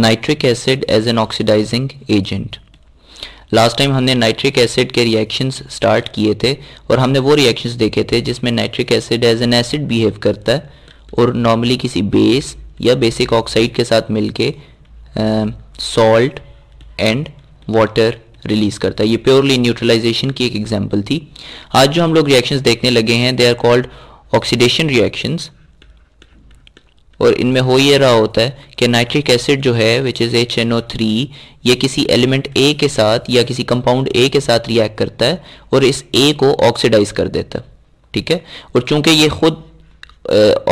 nitric acid as an oxidising agent last time हमने nitric acid के reactions start किए थे और हमने वो रिएक्शंस देखे थे जिसमें nitric acid as an acid behave करता है और नॉर्मली किसी बेस या बेसिक ऑक्साइड के साथ मिलके सॉल्ट एंड वाटर रिलीज करता है ये प्योरली न्यूट्रलाइजेशन की एक एग्जाम्पल थी आज जो हम लोग रिएक्शंस देखने लगे हैं they are called oxidation reactions और इनमें हो ये रहा होता है कि नाइट्रिक एसिड जो है which is H N O three ये किसी एलिमेंट ए के साथ या किसी कंपाउंड ए के साथ रिएक्ट करता है और इस ए को ऑक्सीडाइज कर देता है ठीक है और चूंकि ये खुद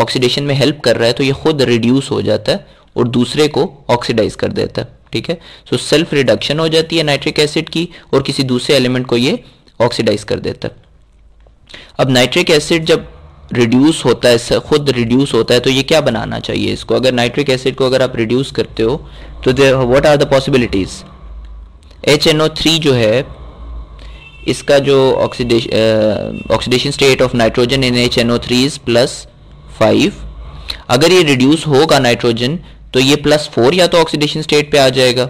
ऑक्सीडेशन में हेल्प कर रहा है तो ये खुद रिड्यूस हो जाता है और दूसरे को ऑक्सीडाइज कर देता है ठीक है सो सेल्फ रिडक्शन हो जाती है नाइट्रिक एसिड की और किसी दूसरे एलिमेंट को ये ऑक्सीडाइज कर देता है अब नाइट्रिक एसिड जब रिड्यूस होता है खुद रिड्यूस होता है तो ये क्या बनाना चाहिए इसको अगर नाइट्रिक एसिड को अगर आप रिड्यूस करते हो तो what are the possibilities H N O three जो है इसका जो oxidation oxidation state of nitrogen in H N O three is plus five अगर ये रिड्यूस होगा नाइट्रोजन तो ये प्लस फोर या तो ऑक्सीडेशन स्टेट पे आ जाएगा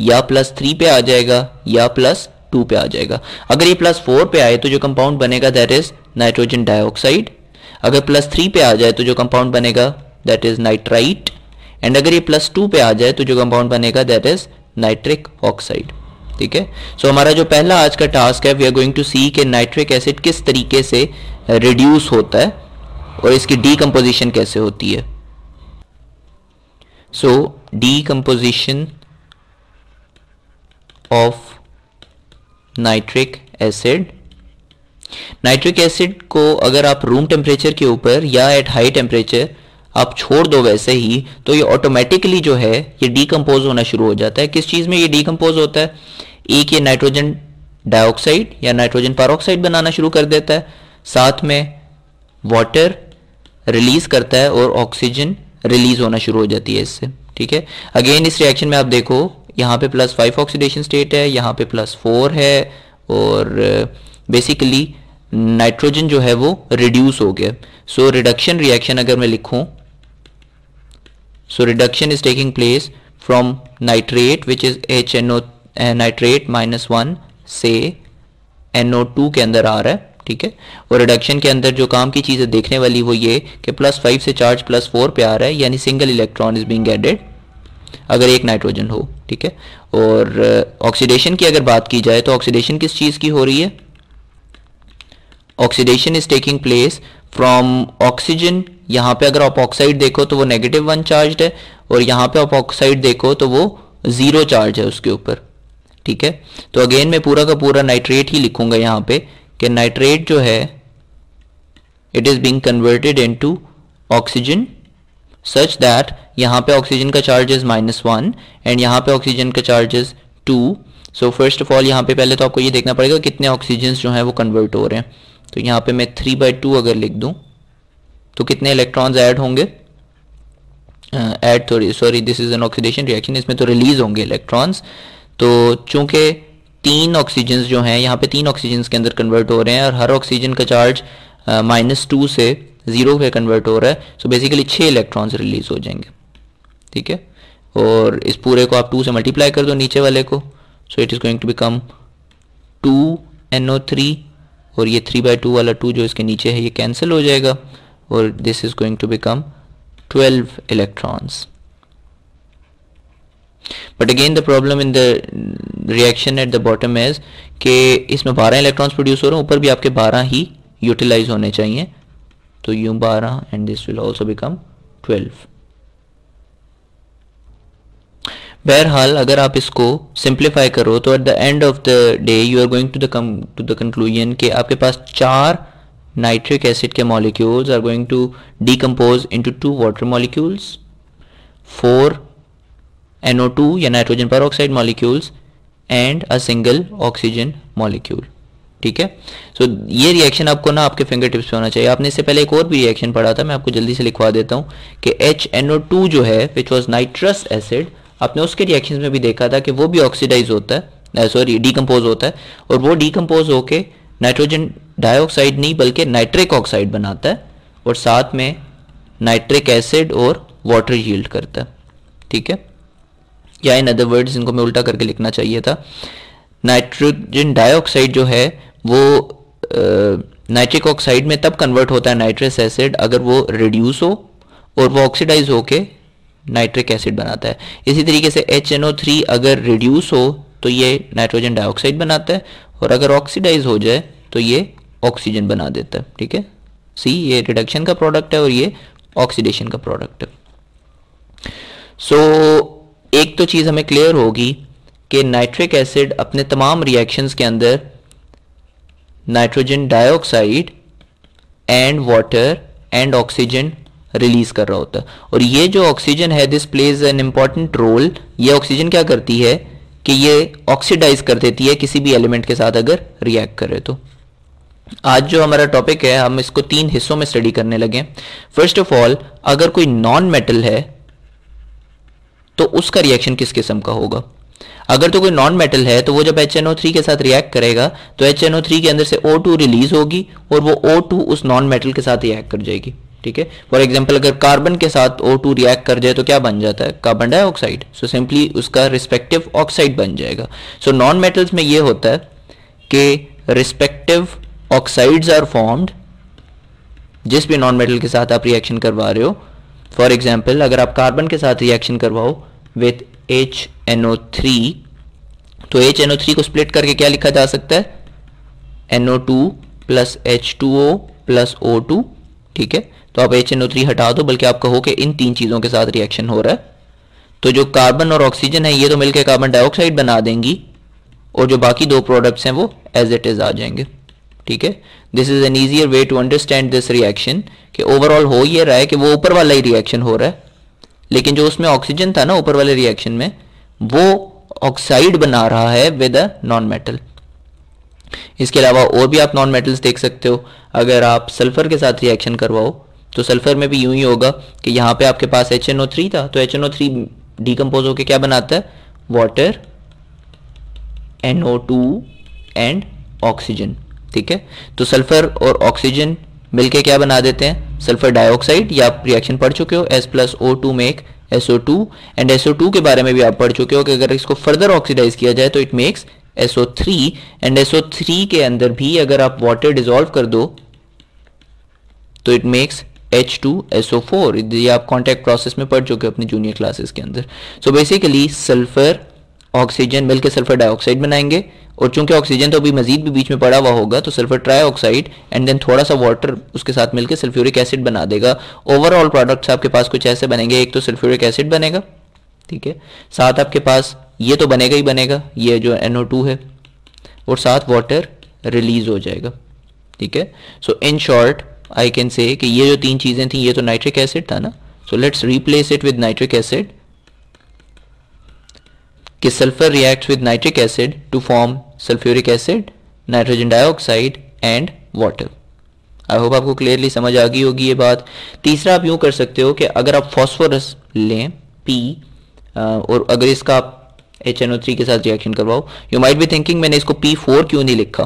या प्लस थ्री पे आ जाएगा या प्लस टू पे आ जाएगा अगर ये प्लस फोर पे आए तो जो कंपाउंड बनेगा दैट इज नाइट्रोजन डाइऑक्साइड अगर प्लस थ्री पे आ जाए तो जो कंपाउंड बनेगा दैट इज नाइट्राइट एंड अगर ये प्लस टू पे आ जाए तो जो कंपाउंड बनेगा दैट इज नाइट्रिक ऑक्साइड ठीक है सो हमारा जो पहला आज का टास्क है we are going to see के नाइट्रिक एसिड किस तरीके से रिड्यूस होता है और इसकी डीकम्पोजिशन कैसे होती है so decomposition of nitric acid nitric acid को अगर आप रूम टेम्परेचर के ऊपर या एट हाई टेम्परेचर आप छोड़ दो वैसे ही तो ये ऑटोमेटिकली जो है ये डीकम्पोज होना शुरू हो जाता है किस चीज़ में ये डीकम्पोज होता है एक ये नाइट्रोजन डाइऑक्साइड या नाइट्रोजन पारोक्साइड बनाना शुरू कर देता है साथ में वाटर रिलीज करता है और ऑक्सीजन रिलीज होना शुरू हो जाती है इससे ठीक है अगेन इस रिएक्शन में आप देखो यहाँ पे प्लस फाइव ऑक्सीडेशन स्टेट है यहाँ पे प्लस फोर है और बेसिकली नाइट्रोजन जो है वो रिड्यूस हो गया सो रिडक्शन रिएक्शन अगर मैं लिखूं so reduction is taking place from nitrate which is H N O nitrate minus one से एन ओ टू के अंदर आ रहा है ठीक है और रिडक्शन के अंदर जो काम की चीज़ें देखने वाली वो ये कि प्लस फाइव से चार्ज प्लस फोर पे आ रहा है यानी single electron is being added अगर एक नाइट्रोजन हो ठीक है और ऑक्सीडेशन eh, की अगर बात की जाए तो ऑक्सीडेशन किस चीज़ की हो रही है oxidation is taking place from oxygen यहाँ पे अगर ऑपऑक्साइड ऑक्साइड देखो तो वो नेगेटिव वन चार्ज है और यहाँ पे ऑपऑक्साइड देखो तो वो जीरो चार्ज है उसके ऊपर ठीक है तो अगेन मैं पूरा का पूरा नाइट्रेट ही लिखूंगा यहाँ पे कि नाइट्रेट जो है it is being converted to oxygen such that यहाँ पे ऑक्सीजन का charge is minus one and यहाँ पे ऑक्सीजन का charge is two so first of all यहाँ पे पहले तो आपको ये देखना पड़ेगा कितने ऑक्सीजन जो हैं वो कन्वर्ट हो रहे हैं तो यहाँ पे मैं थ्री बाई टू अगर लिख दूँ तो कितने इलेक्ट्रॉन्स ऐड होंगे ऐड थोड़ी sorry this is an oxidation reaction इसमें तो रिलीज होंगे इलेक्ट्रॉन्स तो चूंकि तीन ऑक्सीजन जो हैं यहाँ पे तीन ऑक्सीजन के अंदर कन्वर्ट हो रहे हैं और हर ऑक्सीजन का चार्ज माइनस टू से ज़ीरो पे कन्वर्ट हो रहा है सो बेसिकली छः इलेक्ट्रॉन्स रिलीज हो जाएंगे ठीक है और इस पूरे को आप टू से मल्टीप्लाई कर दो नीचे वाले को so it is going to become two N O three और ये थ्री बाई टू वाला टू जो इसके नीचे है ये कैंसिल हो जाएगा और this is going to become twelve electrons but again the problem in the reaction at the bottom is के इसमें बारह इलेक्ट्रॉन्स प्रोड्यूस हो रहे हैं ऊपर भी आपके बारह ही यूटिलाइज होने चाहिए तो यू बारह and this will also become twelve बहरहाल अगर आप इसको सिंप्लीफाई करो तो at the end of the day you are going to the come to the conclusion कि आपके पास चार नाइट्रिक एसिड के molecules are going to decompose into two water molecules four NO two या नाइट्रोजन पर molecules and a single oxygen molecule ठीक है सो so, ये रिएक्शन आपको ना आपके फिंगर टिप्स पे होना चाहिए आपने इससे पहले एक और भी रिएक्शन पढ़ा था मैं आपको जल्दी से लिखवा देता हूँ कि टू जो है विच वॉज नाइट्रस एसिड आपने उसके रिएक्शन में भी देखा था कि वो भी ऑक्सीडाइज होता है सॉरी डीकम्पोज होता है और वो डिकम्पोज होके नाइट्रोजन डाइऑक्साइड नहीं बल्कि नाइट्रिक ऑक्साइड बनाता है और साथ में नाइट्रिक एसिड और वाटर यील्ड करता है ठीक है या इन अदर वर्ड्स इनको मैं उल्टा करके लिखना चाहिए था नाइट्रोजन डाइऑक्साइड जो है वो नाइट्रिक ऑक्साइड में तब कन्वर्ट होता है नाइट्रस एसिड अगर वो रिड्यूस हो और वो ऑक्सीडाइज होके नाइट्रिक एसिड बनाता है इसी तरीके से एच थ्री अगर रिड्यूस हो तो ये नाइट्रोजन डाइऑक्साइड बनाता है और अगर ऑक्सीडाइज हो जाए तो ये ऑक्सीजन बना देता है ठीक है सी ये रिडक्शन का प्रोडक्ट है और ये ऑक्सीडेशन का प्रोडक्ट है सो so, एक तो चीज़ हमें क्लियर होगी कि नाइट्रिक एसिड अपने तमाम रिएक्शंस के अंदर nitrogen dioxide and water and oxygen release कर रहा होता है और ये जो ऑक्सीजन है this plays an important role ये ऑक्सीजन क्या करती है कि ये ऑक्सीडाइज कर देती है किसी भी एलिमेंट के साथ अगर रिएक्ट करे तो आज जो हमारा टॉपिक है हम इसको तीन हिस्सों में स्टडी करने लगे फर्स्ट ऑफ ऑल अगर कोई नॉन मेटल है तो उसका रिएक्शन किस किस्म का होगा अगर तो कोई नॉन मेटल है तो वो जब एच के साथ रिएक्ट करेगा तो एच के अंदर से ओ रिलीज होगी और वो ओ उस नॉन मेटल के साथ रिएक्ट कर जाएगी ठीक है फॉर एग्जाम्पल अगर कार्बन के साथ ओ टू रिएक्ट कर जाए तो क्या बन जाता है कार्बन डाइऑक्साइड सो सिंपली उसका रिस्पेक्टिव ऑक्साइड बन जाएगा सो नॉन मेटल्स में ये होता है कि रिस्पेक्टिव ऑक्साइड्स आर फॉर्म्ड जिस भी नॉन मेटल के साथ आप रिएक्शन करवा रहे हो फॉर एग्जाम्पल अगर आप कार्बन के साथ रिएक्शन करवाओ with H N O three तो एच एन ओ थ्री को स्प्लिट करके क्या लिखा जा सकता है N O two plus H two O plus O two ठीक है तो आप एच एन ओ थ्री हटा दो बल्कि आप कहो कि इन तीन चीज़ों के साथ रिएक्शन हो रहा है तो जो कार्बन और ऑक्सीजन है ये तो मिलकर कार्बन डाइऑक्साइड बना देंगी और जो बाकी दो प्रोडक्ट्स हैं वो एज इट इज़ आ जाएंगे ठीक है this is an easier way to understand this reaction कि ओवरऑल हो ये रहा है कि वो ऊपर वाला ही रिएक्शन हो रहा है लेकिन जो उसमें ऑक्सीजन था ना ऊपर वाले रिएक्शन में वो ऑक्साइड बना रहा है विद अ नॉन मेटल इसके अलावा और भी आप नॉन मेटल्स देख सकते हो अगर आप सल्फर के साथ रिएक्शन करवाओ तो सल्फर में भी यूं ही होगा कि यहाँ पे आपके पास एच एन ओ थ्री था तो H N O three decompose होकर क्या बनाता है water N O two and oxygen ठीक है तो सल्फर और ऑक्सीजन मिलके क्या बना देते हैं सल्फर डाइऑक्साइड या आप रिएक्शन पढ़ चुके हो S plus O two make S O two and S O two के बारे में भी आप पढ़ चुके हो कि अगर इसको फर्दर ऑक्सीडाइज किया जाए तो it makes S O three and S O three के अंदर भी अगर आप वाटर डिजोल्व कर दो तो it makes H two S O four ये आप कॉन्टैक्ट प्रोसेस में पढ़ चुके अपने अपनी जूनियर क्लासेस के अंदर सो बेसिकली सल्फर ऑक्सीजन मिलकर सल्फर डाइऑक्साइड बनाएंगे और चूंकि ऑक्सीजन तो अभी मजीद भी बीच में पड़ा हुआ होगा तो सल्फर ट्राईऑक्साइड एंड देन थोड़ा सा वाटर उसके साथ मिलकर सल्फ्यूरिक एसिड बना देगा ओवरऑल प्रोडक्ट्स आपके पास कुछ ऐसे बनेंगे एक तो सल्फ्यूरिक एसिड बनेगा ठीक है साथ आपके पास ये तो बनेगा ही बनेगा ये जो टू है और साथ वाटर रिलीज हो जाएगा ठीक है सो in short I can say कि ये जो तीन चीज़ें थी ये तो नाइट्रिक एसिड था ना so let's replace it with nitric acid कि sulphur react with nitric acid to form sulphuric acid nitrogen dioxide and water I hope आपको क्लियरली समझ आ गई होगी ये बात तीसरा आप यूं कर सकते हो कि अगर आप फॉस्फोरस लें पी और अगर इसका आप एच एन ओ थ्री के साथ रिएक्शन करवाओ यू माइट बी थिंकिंग मैंने इसको पी फोर क्यों नहीं लिखा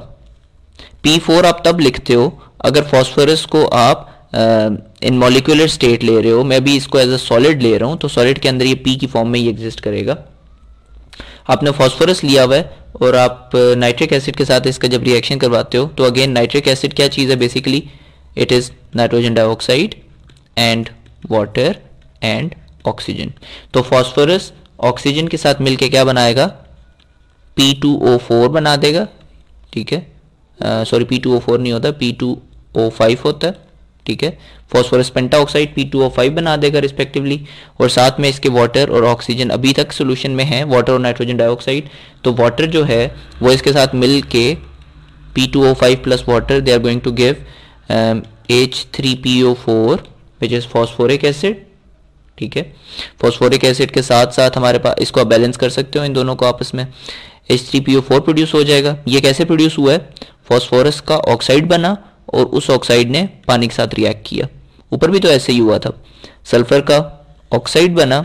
पी फोर आप तब लिखते हो अगर फॉस्फोरस को आप इन मॉलिकुलर स्टेट ले रहे हो मैं भी इसको एज अ सॉलिड ले रहा हूँ तो सॉलिड के अंदर ये पी की फॉर्म में ही एग्जिस्ट करेगा आपने फॉस्फोरस लिया हुआ है और आप नाइट्रिक एसिड के साथ इसका जब रिएक्शन करवाते हो तो अगेन नाइट्रिक एसिड क्या चीज़ है basically it is nitrogen dioxide and water and oxygen तो फॉस्फोरस ऑक्सीजन के साथ मिलके क्या बनाएगा फोर बना देगा ठीक है सॉरी ओ फोर नहीं होता टू O5 होता है ठीक है phosphorus pentaoxide P two O five बना देगा रिस्पेक्टिवली और साथ में इसके वाटर और ऑक्सीजन अभी तक सोल्यूशन में है वाटर और नाइट्रोजन डाइऑक्साइड तो वाटर जो है वो इसके साथ मिल के P two O five plus water they are going to give H three P O four which is phosphoric acid ठीक है फॉस्फोरिक एसिड के साथ साथ हमारे पास इसको आप बैलेंस कर सकते हो इन दोनों को आपस में H three P O four produce हो जाएगा ये कैसे प्रोड्यूस हुआ है फॉस्फोरस का ऑक्साइड बना और उस ऑक्साइड ने पानी के साथ रिएक्ट किया ऊपर भी तो ऐसे ही हुआ था सल्फर का ऑक्साइड बना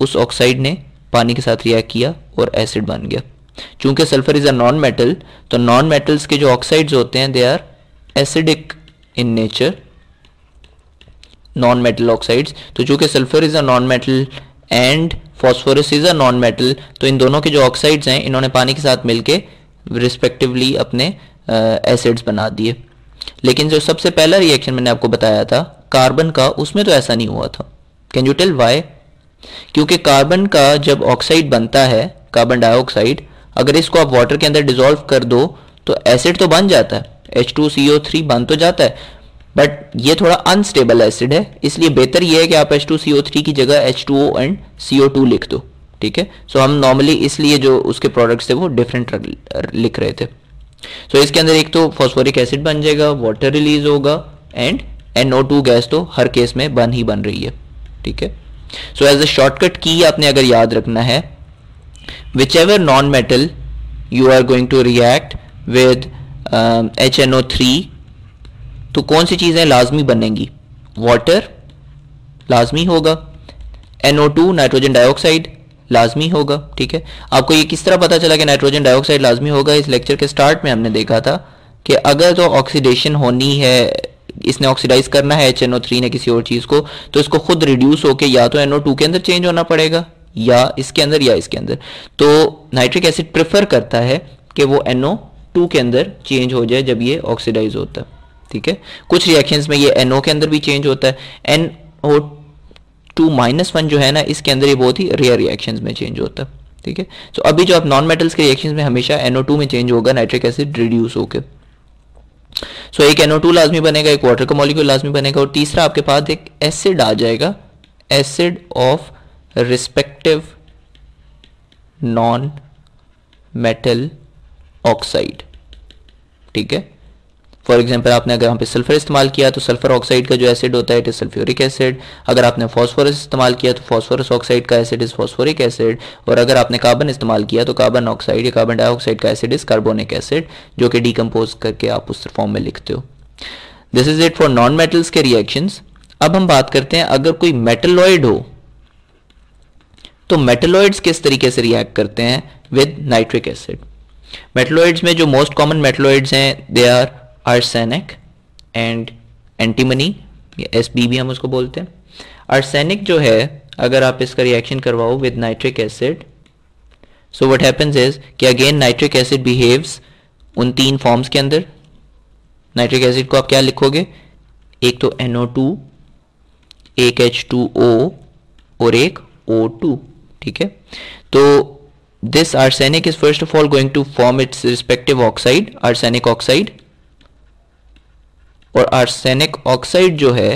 उस ऑक्साइड ने पानी के साथ रिएक्ट किया और एसिड बन गया चूंकि sulphur is a non metal तो नॉन मेटल्स के जो ऑक्साइड्स होते हैं they are acidic in nature non metal oxides तो चूंकि sulphur is a non metal and phosphorus is a non metal तो इन दोनों के जो ऑक्साइड्स हैं इन्होंने पानी के साथ मिलकर रिस्पेक्टिवली अपने एसिड्स बना दिए लेकिन जो सबसे पहला रिएक्शन मैंने आपको बताया था कार्बन का उसमें तो ऐसा नहीं हुआ था कैन यू टेल वाई क्योंकि कार्बन का जब ऑक्साइड बनता है कार्बन डाइऑक्साइड अगर इसको आप वाटर के अंदर डिजोल्व कर दो तो एसिड तो बन जाता है एच टू थ्री बन तो जाता है बट ये थोड़ा अनस्टेबल एसिड है इसलिए बेहतर ये है कि आप H two C O three की जगह H two O and C O two लिख दो ठीक है सो so, हम नॉर्मली इसलिए जो उसके प्रोडक्ट्स थे वो डिफरेंट लिख रहे थे सो so, इसके अंदर एक तो फॉस्फोरिक एसिड बन जाएगा वाटर रिलीज होगा एंड NO2 गैस तो हर केस में बन ही बन रही है ठीक है सो एज अ शॉर्टकट की आपने अगर याद रखना है whichever non metal you are going to react with H N O three तो कौन सी चीज़ें लाजमी बनेंगी वाटर लाजमी होगा एनओ टू नाइट्रोजन डाइऑक्साइड लाजमी होगा ठीक है आपको ये किस तरह पता चला कि नाइट्रोजन डाइऑक्साइड लाजमी होगा इस लेक्चर के स्टार्ट में हमने देखा था कि अगर जो तो ऑक्सीडेशन होनी है इसने ऑक्सीडाइज करना है एच ने किसी और चीज़ को तो इसको खुद रिड्यूस होकर या तो NO2 के अंदर चेंज होना पड़ेगा या इसके अंदर या इसके अंदर तो नाइट्रिक एसिड प्रेफर करता है कि वो NO2 के अंदर चेंज हो जाए जब ये ऑक्सीडाइज होता है ठीक है कुछ रिएक्शंस में ये NO के अंदर भी चेंज होता है एनओ टू माइनस वन जो है ना इसके अंदर ये बहुत ही रेयर रिएक्शन में चेंज होता है ठीक है सो अभी जो आप नॉन मेटल्स के रिएक्शन में हमेशा एनओ टू में चेंज होगा नाइट्रिक एसिड रिड्यूस होकर सो एक एनओ टू लाजमी बनेगा एक वाटर का मॉलिक्यूल लाजमी बनेगा और तीसरा आपके पास एक एसिड आ जाएगा acid of respective non metal oxide ठीक है फॉर एग्जाम्पल आपने अगर यहाँ पे सल्फर इस्तेमाल किया तो सल्फर ऑक्साइड का जो एसिड होता है इट इज सल्फ्यूरिक एसिड अगर आपने फॉस्फोरस इस्तेमाल किया तो फॉस्फोरस ऑक्साइड का एसिड इज फॉस्फोरिक एसिड और अगर आपने कार्बन इस्तेमाल किया तो कार्बन ऑक्साइड या कार्बन डाइऑक्साइड का एसिड इज कार्बोनिक एसिड जो कि डीकम्पोज करके आप उस फॉर्म में लिखते हो this is it for non metals के रिएक्शन अब हम बात करते हैं अगर कोई मेटलॉइड हो तो मेटलॉइड्स किस तरीके से रिएक्ट करते हैं विद नाइट्रिक एसिड मेटलॉइड्स में जो मोस्ट कॉमन मेटलॉइड्स हैं they are arsenic and antimony S B भी हम उसको बोलते हैं आर्सैनिक जो है अगर आप इसका रिएक्शन करवाओ with nitric acid so what happens is कि अगेन नाइट्रिक एसिड बिहेव्स उन तीन फॉर्म्स के अंदर नाइट्रिक एसिड को आप क्या लिखोगे एक तो NO2 एक H2O और एक O2 ठीक है तो this arsenic is first of all going to form its respective oxide arsenic oxide और आर्सेनिक ऑक्साइड जो है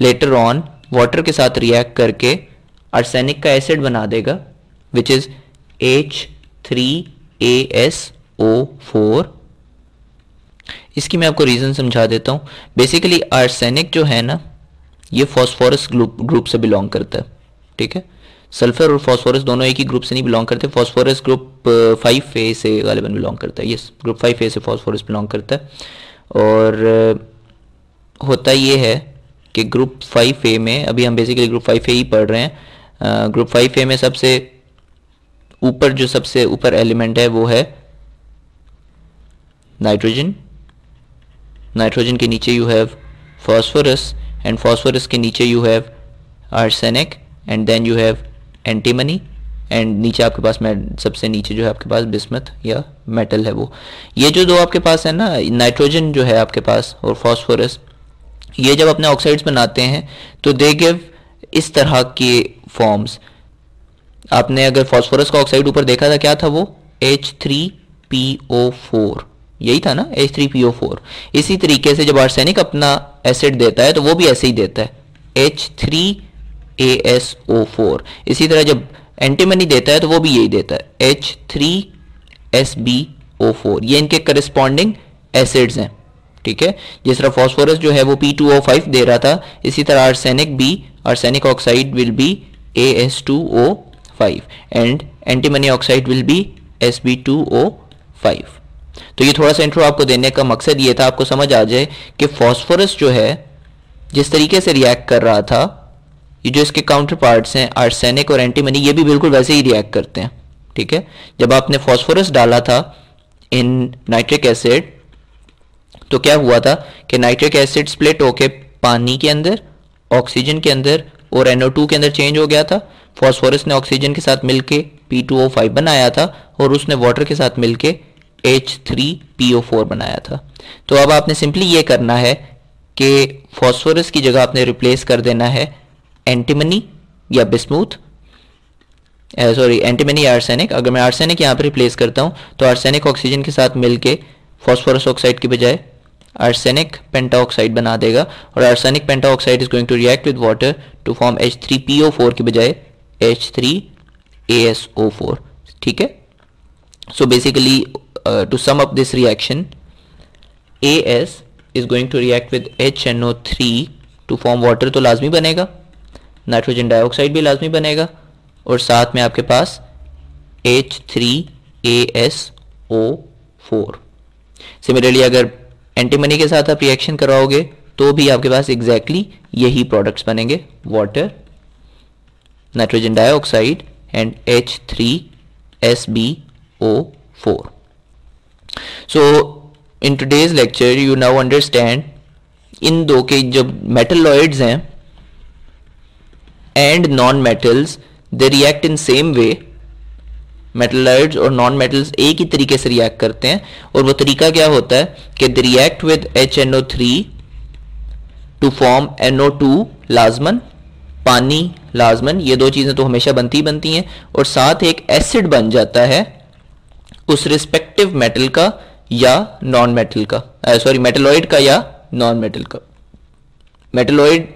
लेटर ऑन वाटर के साथ रिएक्ट करके आर्सेनिक का एसिड बना देगा which is H three A S O four इसकी मैं आपको रीज़न समझा देता हूं बेसिकली आर्सेनिक जो है ना ये फॉस्फोरस ग्रुप ग्रुप से बिलोंग करता है ठीक है सल्फर और फॉस्फोरस दोनों एक ही ग्रुप से नहीं बिलोंग करते फॉस्फोरस ग्रुप फाइव ए से गालिबन बिलोंग करता है यस ग्रुप फाइव ए से फॉस्फोरस बिलोंग करता है और होता ये है कि ग्रुप फाइव ए में अभी हम बेसिकली ग्रुप फाइव ए ही पढ़ रहे हैं ग्रुप फाइव ए में सबसे ऊपर जो सबसे ऊपर एलिमेंट है वो है नाइट्रोजन नाइट्रोजन के नीचे you have phosphorus and phosphorus के नीचे you have arsenic and then you have antimony and नीचे आपके पास सबसे नीचे जो है आपके पास बिस्मत या मेटल है वो ये जो दो आपके पास है ना नाइट्रोजन जो है आपके पास और फॉस्फोरस ये जब अपने ऑक्साइड्स बनाते हैं तो दे गिव इस तरह के फॉर्म्स आपने अगर फॉस्फोरस का ऑक्साइड ऊपर देखा था क्या था वो H three P O four यही था ना H three P O four इसी तरीके से जब आर्सेनिक अपना एसिड देता है तो वो भी ऐसे ही देता है H three A S O four इसी तरह जब एंटीमनी देता है तो वो भी यही देता है H three S B O four ये इनके करिस्पॉन्डिंग एसिड्स हैं ठीक है जिस तरह फॉस्फोरस जो है वो पी टू ओ फाइव दे रहा था इसी तरह आर्सेनिक बी arsenic oxide will be A S two O five and antimony oxide will be S B two O five तो ये थोड़ा सा इंट्रो आपको देने का मकसद ये था आपको समझ आ जाए कि फॉस्फोरस जो है जिस तरीके से रिएक्ट कर रहा था ये जो इसके काउंटर पार्ट्स हैं आर्सेनिक और एंटीमनी ये भी बिल्कुल वैसे ही रिएक्ट करते हैं ठीक है जब आपने फॉस्फोरस डाला था इन नाइट्रिक एसिड तो क्या हुआ था कि नाइट्रिक एसिड स्प्लिट होके पानी के अंदर ऑक्सीजन के अंदर और एनओ के अंदर चेंज हो गया था फॉस्फोरस ने ऑक्सीजन के साथ मिलके P2O5 बनाया था और उसने वाटर के साथ मिलके H3PO4 बनाया था तो अब आपने सिंपली ये करना है कि फॉस्फोरस की जगह आपने रिप्लेस कर देना है एंटीमनी या बिस्मूथ सॉरी एंटीमनी या आर्सेनिक अगर मैं आर्सेनिक यहाँ पर रिप्लेस करता हूँ तो आर्सेनिक ऑक्सीजन के साथ मिलके फॉस्फोरस ऑक्साइड की बजाय आर्सेनिक पेंटाऑक्साइड बना देगा और arsenic pentoxide is going to react with water to form H three P O four की बजाय H three A S O four ठीक है so basically to sum up this reaction A S is going to react with H N O three to form water तो लाजमी बनेगा nitrogen dioxide भी लाजमी बनेगा और साथ में आपके पास H three A S O four similarly अगर एंटीमनी के साथ आप रिएक्शन कराओगे तो भी आपके पास एग्जैक्टली exactly यही प्रोडक्ट्स बनेंगे water nitrogen dioxide and H three S B O four so in today's lecture you now understand in दो के जो मेटल लॉइड्स हैं and non metals they react in same way metalloids और non metals एक ही तरीके से react करते हैं और वो तरीका क्या होता है कि they react with H N O three to form N O two लाजमन पानी लाजमन ये दो चीज़ें तो हमेशा बनती ही बनती हैं और साथ एक एसिड बन जाता है उस रिस्पेक्टिव मेटल का या नॉन मेटल का सॉरी मेटलॉइड का या नॉन मेटल का मेटलॉइड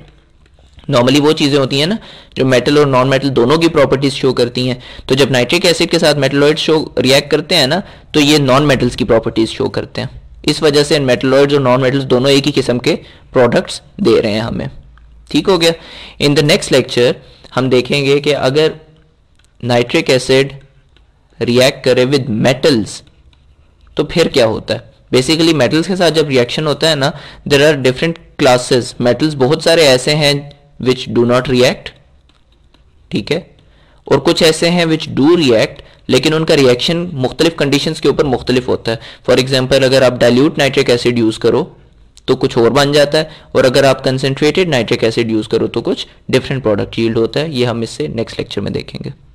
नॉर्मली वो चीज़ें होती हैं ना जो मेटल और नॉन मेटल दोनों की प्रॉपर्टीज शो करती हैं तो जब नाइट्रिक एसिड के साथ मेटलॉइड शो रिएक्ट करते हैं ना तो ये नॉन मेटल्स की प्रॉपर्टीज शो करते हैं इस वजह से मेटलॉइड्स और नॉन मेटल्स दोनों एक ही किस्म के प्रोडक्ट्स दे रहे हैं हमें ठीक हो गया इन द नेक्स्ट लेक्चर हम देखेंगे कि अगर नाइट्रिक एसिड रिएक्ट करे विद मेटल्स तो फिर क्या होता है बेसिकली मेटल्स के साथ जब रिएक्शन होता है ना there are different classes metals बहुत सारे ऐसे हैं विच डू नॉट रिएक्ट ठीक है और कुछ ऐसे हैं विच डू रिएक्ट लेकिन उनका रिएक्शन मुख्तलिफ कंडीशन के ऊपर मुख्तलिफ होता है फॉर एग्जाम्पल अगर आप डायल्यूट नाइट्रिक एसिड यूज़ करो तो कुछ और बन जाता है और अगर आप कंसेंट्रेटेड नाइट्रिक एसिड यूज़ करो तो कुछ डिफरेंट प्रोडक्ट यील्ड होता है ये हम इससे नेक्स्ट लेक्चर में देखेंगे